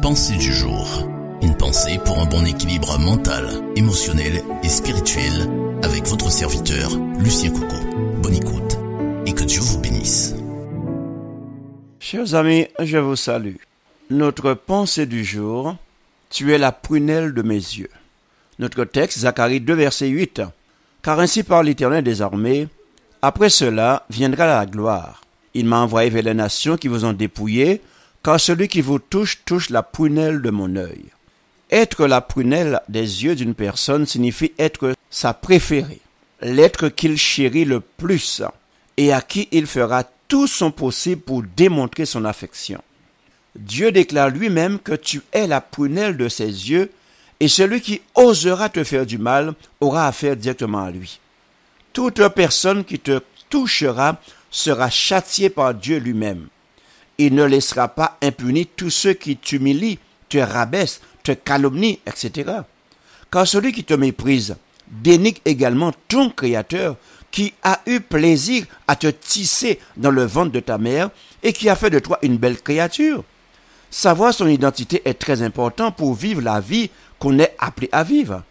pensée du jour. Une pensée pour un bon équilibre mental, émotionnel et spirituel avec votre serviteur, Lucien Coucou. Bonne écoute et que Dieu vous bénisse. Chers amis, je vous salue. Notre pensée du jour, tu es la prunelle de mes yeux. Notre texte, Zacharie 2, verset 8. Car ainsi parle l'Éternel des armées, après cela viendra la gloire. Il m'a envoyé vers les nations qui vous ont dépouillés car celui qui vous touche touche la prunelle de mon œil. Être la prunelle des yeux d'une personne signifie être sa préférée, l'être qu'il chérit le plus et à qui il fera tout son possible pour démontrer son affection. Dieu déclare lui-même que tu es la prunelle de ses yeux et celui qui osera te faire du mal aura affaire directement à lui. Toute personne qui te touchera sera châtiée par Dieu lui-même il ne laissera pas impuni tous ceux qui t'humilient, te rabaissent, te calomnient, etc. Car celui qui te méprise dénigre également ton Créateur qui a eu plaisir à te tisser dans le ventre de ta mère et qui a fait de toi une belle créature. Savoir son identité est très important pour vivre la vie qu'on est appelé à vivre.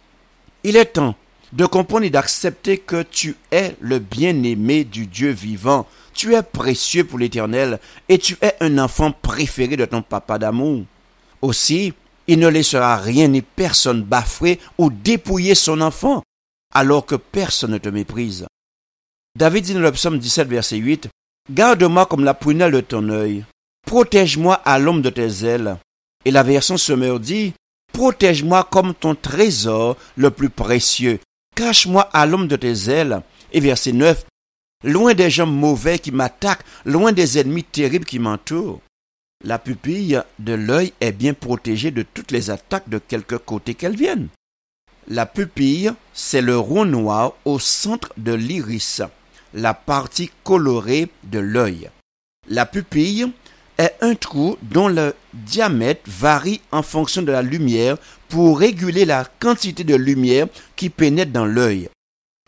Il est temps de comprendre et d'accepter que tu es le bien-aimé du Dieu vivant. Tu es précieux pour l'Éternel et tu es un enfant préféré de ton papa d'amour. Aussi, il ne laissera rien ni personne bafouer ou dépouiller son enfant, alors que personne ne te méprise. David dit dans le 17, verset 8, Garde-moi comme la prunelle de ton œil, protège-moi à l'ombre de tes ailes. Et la version meurt dit, Protège-moi comme ton trésor le plus précieux. Cache-moi à l'homme de tes ailes. Et verset 9. Loin des gens mauvais qui m'attaquent, loin des ennemis terribles qui m'entourent. La pupille de l'œil est bien protégée de toutes les attaques de quelque côté qu'elles viennent. La pupille, c'est le rond noir au centre de l'iris, la partie colorée de l'œil. La pupille, est un trou dont le diamètre varie en fonction de la lumière pour réguler la quantité de lumière qui pénètre dans l'œil.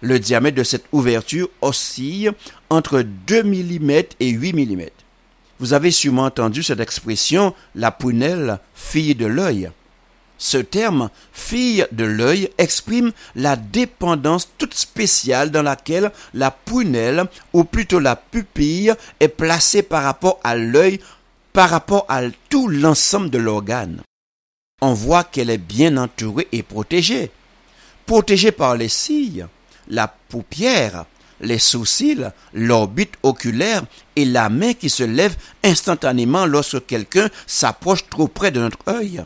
Le diamètre de cette ouverture oscille entre 2 mm et 8 mm. Vous avez sûrement entendu cette expression la prunelle, fille de l'œil. Ce terme fille de l'œil exprime la dépendance toute spéciale dans laquelle la prunelle, ou plutôt la pupille, est placée par rapport à l'œil par rapport à tout l'ensemble de l'organe, on voit qu'elle est bien entourée et protégée. Protégée par les cils, la paupière, les sourcils, l'orbite oculaire et la main qui se lève instantanément lorsque quelqu'un s'approche trop près de notre œil.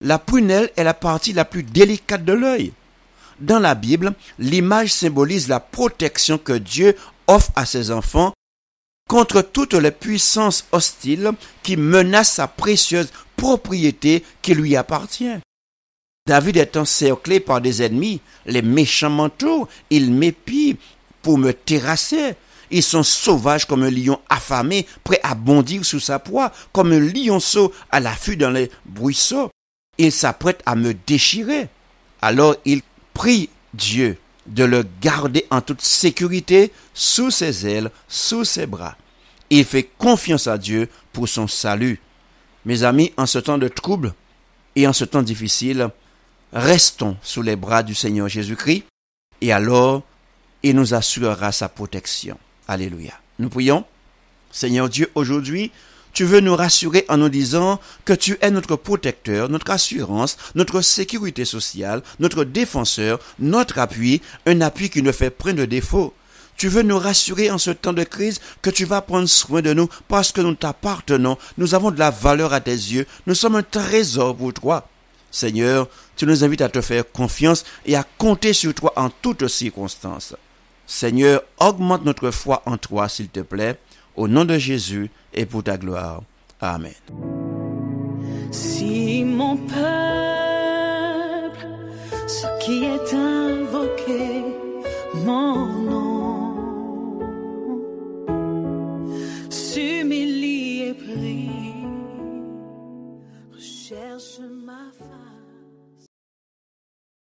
La prunelle est la partie la plus délicate de l'œil. Dans la Bible, l'image symbolise la protection que Dieu offre à ses enfants contre toutes les puissances hostiles qui menacent sa précieuse propriété qui lui appartient. David est encerclé par des ennemis, les méchants manteaux. ils m'épient pour me terrasser. Ils sont sauvages comme un lion affamé, prêt à bondir sous sa proie, comme un lionceau à l'affût dans les bruisseaux. Ils s'apprêtent à me déchirer. Alors il prie Dieu de le garder en toute sécurité sous ses ailes, sous ses bras. Il fait confiance à Dieu pour son salut. Mes amis, en ce temps de trouble et en ce temps difficile, restons sous les bras du Seigneur Jésus-Christ et alors il nous assurera sa protection. Alléluia. Nous prions. Seigneur Dieu, aujourd'hui, tu veux nous rassurer en nous disant que tu es notre protecteur, notre assurance, notre sécurité sociale, notre défenseur, notre appui, un appui qui ne fait point de défaut. Tu veux nous rassurer en ce temps de crise que tu vas prendre soin de nous parce que nous t'appartenons, nous avons de la valeur à tes yeux, nous sommes un trésor pour toi. Seigneur, tu nous invites à te faire confiance et à compter sur toi en toutes circonstances. Seigneur, augmente notre foi en toi, s'il te plaît, au nom de Jésus et pour ta gloire. Amen. Si mon peuple, ce qui est invoqué, mon nom,